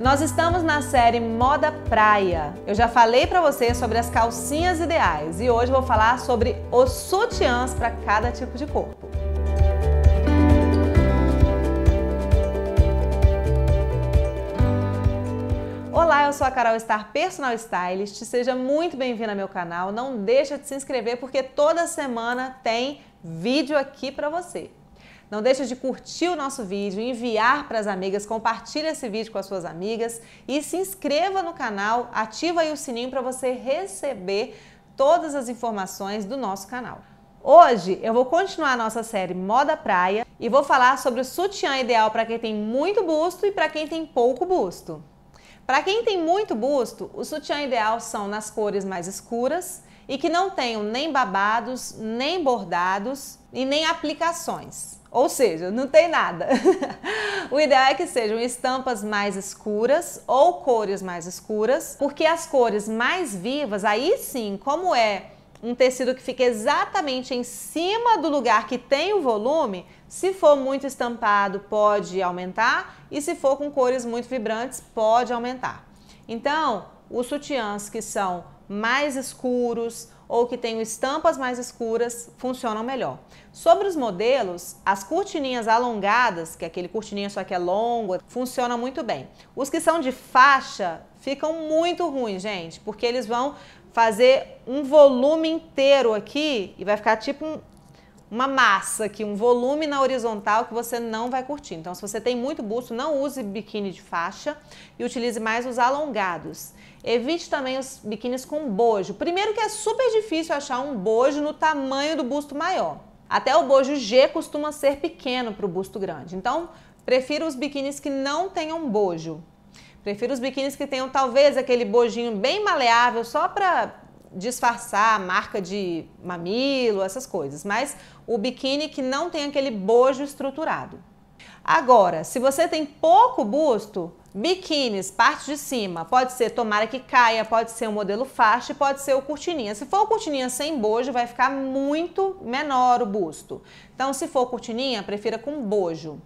Nós estamos na série Moda Praia. Eu já falei para você sobre as calcinhas ideais e hoje vou falar sobre os sutiãs para cada tipo de corpo. Olá, eu sou a Carol Star, personal stylist. Seja muito bem-vinda ao meu canal. Não deixa de se inscrever porque toda semana tem vídeo aqui para você. Não deixa de curtir o nosso vídeo, enviar para as amigas, compartilha esse vídeo com as suas amigas e se inscreva no canal, ativa aí o sininho para você receber todas as informações do nosso canal. Hoje eu vou continuar a nossa série Moda Praia e vou falar sobre o sutiã ideal para quem tem muito busto e para quem tem pouco busto. Para quem tem muito busto, o sutiã ideal são nas cores mais escuras e que não tenham nem babados, nem bordados e nem aplicações. Ou seja, não tem nada. o ideal é que sejam estampas mais escuras ou cores mais escuras, porque as cores mais vivas, aí sim, como é um tecido que fica exatamente em cima do lugar que tem o volume, se for muito estampado, pode aumentar, e se for com cores muito vibrantes, pode aumentar. Então, os sutiãs que são mais escuros ou que tenham estampas mais escuras funcionam melhor. Sobre os modelos, as cortininhas alongadas, que é aquele cortininha só que é longo, funcionam muito bem. Os que são de faixa ficam muito ruins, gente, porque eles vão fazer um volume inteiro aqui e vai ficar tipo um, uma massa aqui, um volume na horizontal que você não vai curtir. Então, se você tem muito busto, não use biquíni de faixa e utilize mais os alongados. Evite também os biquínis com bojo. Primeiro que é super difícil achar um bojo no tamanho do busto maior. Até o bojo G costuma ser pequeno para o busto grande. Então, prefiro os biquínis que não tenham bojo. Prefiro os biquínis que tenham talvez aquele bojinho bem maleável só para disfarçar a marca de mamilo, essas coisas, mas o biquíni que não tem aquele bojo estruturado. Agora, se você tem pouco busto, biquínis, parte de cima, pode ser tomara que caia, pode ser o um modelo faixa, pode ser o cortininha. Se for o cortininha sem bojo, vai ficar muito menor o busto. Então, se for cortininha, prefira com bojo.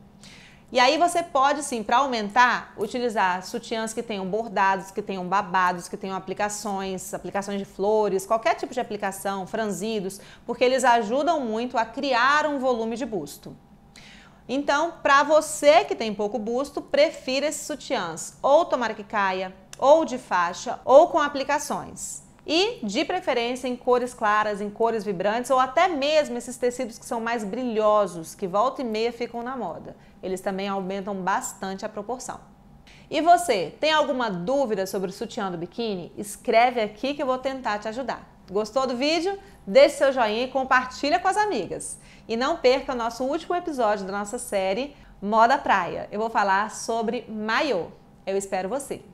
E aí você pode, sim, para aumentar, utilizar sutiãs que tenham bordados, que tenham babados, que tenham aplicações, aplicações de flores, qualquer tipo de aplicação, franzidos, porque eles ajudam muito a criar um volume de busto. Então, para você que tem pouco busto, prefira esses sutiãs, ou tomara que caia, ou de faixa, ou com aplicações e de preferência em cores claras, em cores vibrantes ou até mesmo esses tecidos que são mais brilhosos, que volta e meia ficam na moda. Eles também aumentam bastante a proporção. E você, tem alguma dúvida sobre o sutiã do biquíni? Escreve aqui que eu vou tentar te ajudar. Gostou do vídeo? Deixe seu joinha e compartilha com as amigas. E não perca o nosso último episódio da nossa série Moda Praia. Eu vou falar sobre maiô. Eu espero você.